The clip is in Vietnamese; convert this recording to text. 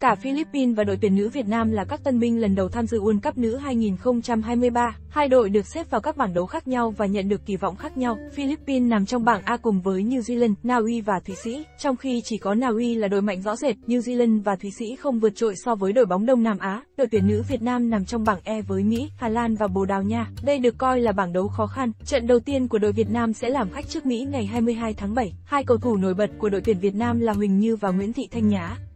Cả Philippines và đội tuyển nữ Việt Nam là các tân binh lần đầu tham dự World Cup nữ 2023. Hai đội được xếp vào các bảng đấu khác nhau và nhận được kỳ vọng khác nhau. Philippines nằm trong bảng A cùng với New Zealand, Na Uy và Thụy Sĩ, trong khi chỉ có Na Uy là đội mạnh rõ rệt, New Zealand và Thụy Sĩ không vượt trội so với đội bóng Đông Nam Á. Đội tuyển nữ Việt Nam nằm trong bảng E với Mỹ, Hà Lan và Bồ Đào Nha. Đây được coi là bảng đấu khó khăn. Trận đầu tiên của đội Việt Nam sẽ làm khách trước Mỹ ngày 22 tháng 7. Hai cầu thủ nổi bật của đội tuyển Việt Nam là Huỳnh Như và Nguyễn Thị Thanh Nhã.